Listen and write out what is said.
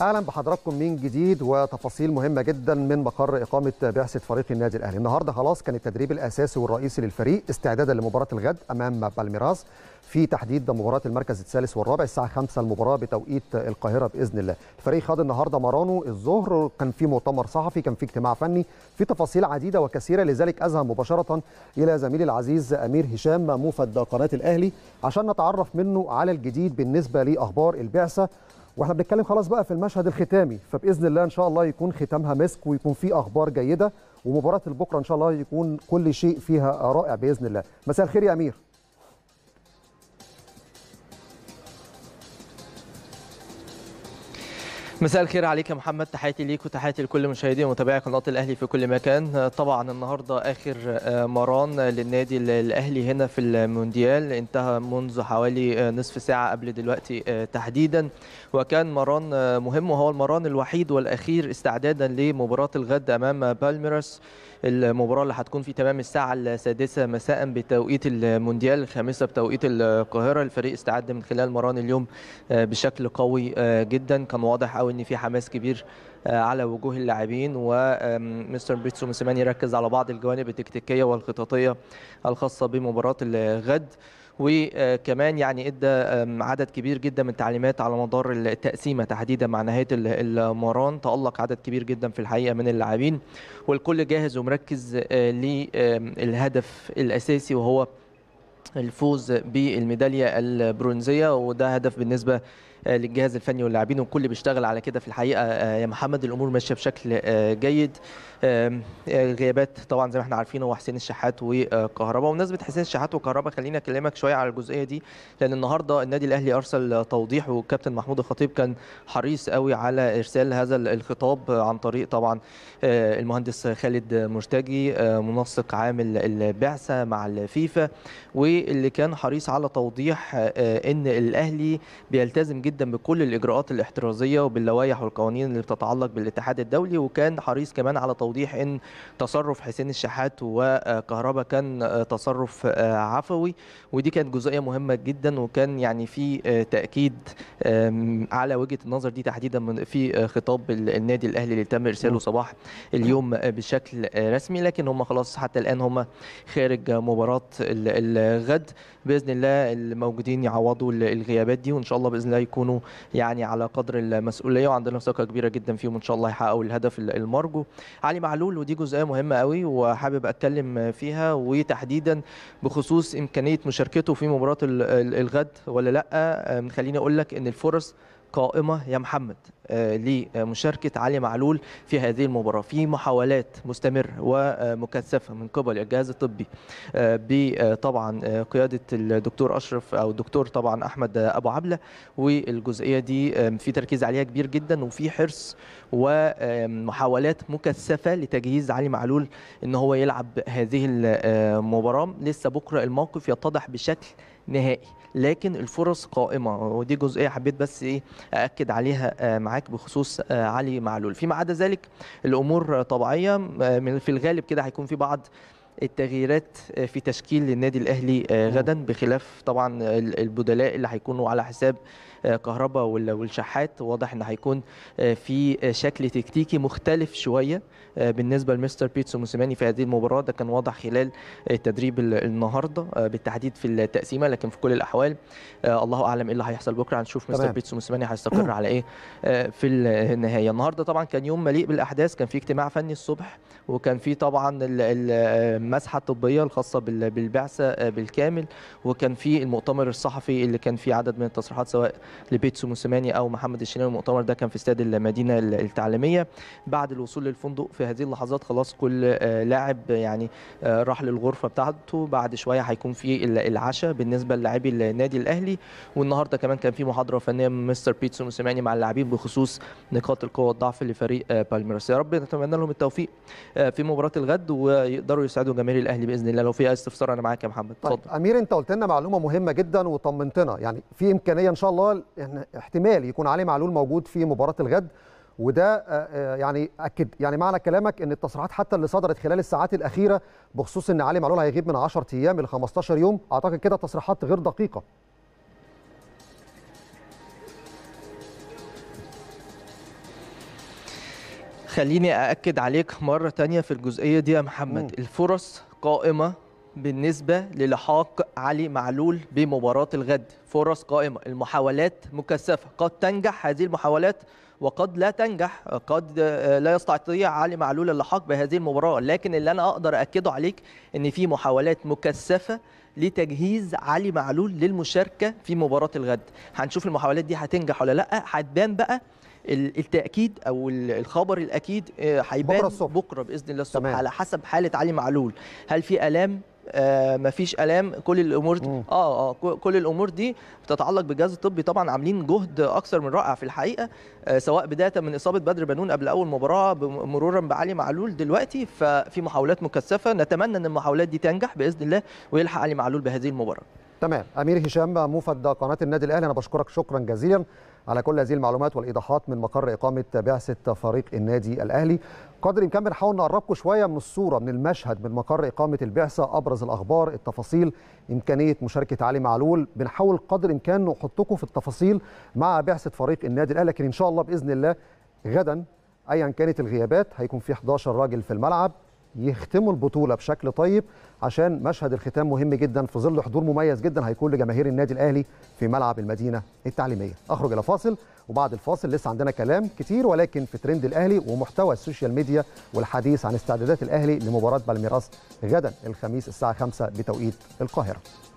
اهلا بحضراتكم من جديد وتفاصيل مهمه جدا من مقر اقامه بعثه فريق النادي الاهلي النهارده خلاص كان التدريب الاساسي والرئيسي للفريق استعدادا لمباراه الغد امام بالميراس في تحديد مباراه المركز الثالث والرابع الساعه 5 المباراه بتوقيت القاهره باذن الله الفريق خاض النهارده مرانه الظهر كان في مؤتمر صحفي كان في اجتماع فني في تفاصيل عديده وكثيره لذلك اذهب مباشره الى زميلي العزيز امير هشام موفد قناه الاهلي عشان نتعرف منه على الجديد بالنسبه لاخبار البعثه واحنا بنتكلم خلاص بقى في المشهد الختامي فباذن الله ان شاء الله يكون ختامها مسك ويكون في اخبار جيده ومباراه البكره ان شاء الله يكون كل شيء فيها رائع باذن الله مساء الخير يا امير مساء الخير عليك يا محمد تحياتي ليك وتحياتي لكل مشاهدي ومتابعي قناه الاهلي في كل مكان آه، طبعا النهارده اخر آه، مران آه، للنادي الاهلي هنا في المونديال انتهى منذ حوالي نصف ساعه قبل دلوقتي تحديدا وكان مران مهم وهو المران الوحيد والاخير استعدادا لمباراه الغد امام بالميرس المباراة اللي هتكون في تمام الساعة السادسة مساء بتوقيت المونديال الخامسة بتوقيت القاهرة الفريق استعد من خلال مران اليوم بشكل قوي جدا كان واضح قوي ان في حماس كبير آه، على وجوه اللاعبين ومستر بيتسو موسيماني ركز على بعض الجوانب التكتيكيه والخططيه الخاصه بمباراه الغد وكمان آه، يعني ادى عدد كبير جدا من التعليمات على مدار التقسيمه تحديدا مع نهايه المران تالق عدد كبير جدا في الحقيقه من اللاعبين والكل جاهز ومركز آه، للهدف الاساسي وهو الفوز بالميداليه البرونزيه وده هدف بالنسبه آه، للجهاز الفني واللاعبين والكل بيشتغل على كده في الحقيقه آه، يا محمد الامور ماشيه بشكل آه، جيد الغيابات طبعا زي ما احنا عارفين هو حسين الشحات وكهربا ومناسبه حسين الشحات وكهربا خليني اكلمك شويه على الجزئيه دي لان النهارده النادي الاهلي ارسل توضيح والكابتن محمود الخطيب كان حريص قوي على ارسال هذا الخطاب عن طريق طبعا المهندس خالد مرتجي منسق عام البعثه مع الفيفا واللي كان حريص على توضيح ان الاهلي بيلتزم جدا جدا بكل الاجراءات الاحترازيه وباللوائح والقوانين اللي بتتعلق بالاتحاد الدولي وكان حريص كمان على توضيح ان تصرف حسين الشحات وكهربا كان آه، تصرف آه، عفوي ودي كانت جزئيه مهمه جدا وكان يعني في آه، تاكيد على وجهه النظر دي تحديدا في خطاب النادي الاهلي اللي تم ارساله صباح اليوم بشكل رسمي لكن هم خلاص حتى الان هم خارج مباراه الغد باذن الله الموجودين يعوضوا الغيابات دي وان شاء الله باذن الله يكون يكونوا يعني على قدر المسؤوليه وعندنا ثقه كبيره جدا فيهم ان شاء الله هيحققوا الهدف المرجو علي معلول ودي جزئيه مهمه قوي وحابب اتكلم فيها وتحديدا بخصوص امكانيه مشاركته في مباراه الغد ولا لا خليني اقول لك ان الفرص قائمة يا محمد آه، لمشاركة علي معلول في هذه المباراة في محاولات مستمرة ومكثفة من قبل الجهاز الطبي آه، آه، طبعا قيادة الدكتور أشرف أو الدكتور طبعا أحمد أبو عبلة والجزئية دي في تركيز عليها كبير جدا وفي حرص ومحاولات مكثفة لتجهيز علي معلول أن هو يلعب هذه المباراة لسه بكرة الموقف يتضح بشكل نهائي لكن الفرص قائمه ودي جزئيه حبيت بس ايه اكد عليها آه، معاك بخصوص آه، علي معلول فيما عدا ذلك الامور طبيعيه آه، في الغالب كده هيكون في بعض التغييرات آه، في تشكيل النادي الاهلي آه، غدا بخلاف طبعا البدلاء اللي هيكونوا على حساب آه، كهربا والشحات واضح ان هيكون في شكل تكتيكي مختلف شويه بالنسبه لمستر بيتسو موسيماني في هذه المباراه ده كان واضح خلال التدريب النهارده بالتحديد في التقسيمه لكن في كل الاحوال الله اعلم ايه اللي هيحصل بكره هنشوف مستر بيتسو موسيماني هيستقر على ايه في النهايه النهارده طبعا كان يوم مليء بالاحداث كان في اجتماع فني الصبح وكان في طبعا المسحه الطبيه الخاصه بالبعثه آه، بالكامل وكان في المؤتمر الصحفي اللي كان فيه عدد من التصريحات سواء لبيتسو موسيماني او محمد الشناوي المؤتمر ده كان في استاد المدينه التعليميه بعد الوصول للفندق في هذه اللحظات خلاص كل آه، لاعب يعني آه، راح للغرفه بتاعته بعد شويه هيكون في العشاء بالنسبه للاعبي النادي الاهلي والنهارده كمان كان في محاضره فنيه من مستر بيتسو موسيماني مع اللاعبين بخصوص نقاط القوه والضعف لفريق بالميراس يا رب نتمنى لهم التوفيق في مباراه الغد ويقدروا يسعدوا يسعدوا جماهير الاهلي باذن الله لو في اي استفسار انا معاك يا محمد طيب، اتفضل طيب. امير انت قلت لنا معلومه مهمه جدا وطمنتنا يعني في امكانيه ان شاء الله ان احتمال يكون علي معلول موجود في مباراه الغد وده آه، آه، يعني اكد يعني معنى كلامك ان التصريحات حتى اللي صدرت خلال الساعات الاخيره بخصوص ان علي معلول هيغيب من 10 ايام ل 15 يوم اعتقد كده تصريحات غير دقيقه خليني أأكد عليك مرة تانية في الجزئية دي يا محمد مم. الفرص قائمة بالنسبة للحاق علي معلول بمباراة الغد فرص قائمة المحاولات مكثفة قد تنجح هذه المحاولات وقد لا تنجح قد آه، لا يستطيع علي معلول اللحاق بهذه المباراة لكن اللي أنا أقدر أأكده عليك أن في محاولات مكثفة لتجهيز علي معلول للمشاركه في مباراه الغد هنشوف المحاولات دي هتنجح ولا لا هتبان بقى التاكيد او الخبر الاكيد آه، هيبان بكره بكره باذن الله الصبح تمام. على حسب حاله علي معلول هل في الام آه مفيش الام كل الامور دي اه اه كل الامور دي بتتعلق بالجهاز الطبي طبعا عاملين جهد اكثر من رائع في الحقيقه آه سواء بدايه من اصابه بدر بنون قبل اول مباراه مرورا بعلي معلول دلوقتي ففي محاولات مكثفه نتمنى ان المحاولات دي تنجح باذن الله ويلحق علي معلول بهذه المباراه تمام امير هشام موفد قناه النادي الاهلي انا بشكرك شكرا جزيلا على كل هذه المعلومات والايضاحات من مقر اقامه بعثه فريق النادي الاهلي قدر الامكان بنحاول نقربكم شويه من الصوره من المشهد من مقر اقامه البعثه ابرز الاخبار التفاصيل امكانيه مشاركه علي معلول بنحاول قدر الامكان نحطكم في التفاصيل مع بعثه فريق النادي الاهلي لكن ان شاء الله باذن الله غدا ايا كانت الغيابات هيكون في 11 راجل في الملعب يختموا البطوله بشكل طيب عشان مشهد الختام مهم جدا في ظل حضور مميز جدا هيكون لجماهير النادي الاهلي في ملعب المدينه التعليميه اخرج الى فاصل وبعد الفاصل لسه عندنا كلام كتير ولكن في ترند الاهلي ومحتوى السوشيال ميديا والحديث عن استعدادات الاهلي لمباراه بالميراس غدا الخميس الساعه 5 بتوقيت القاهره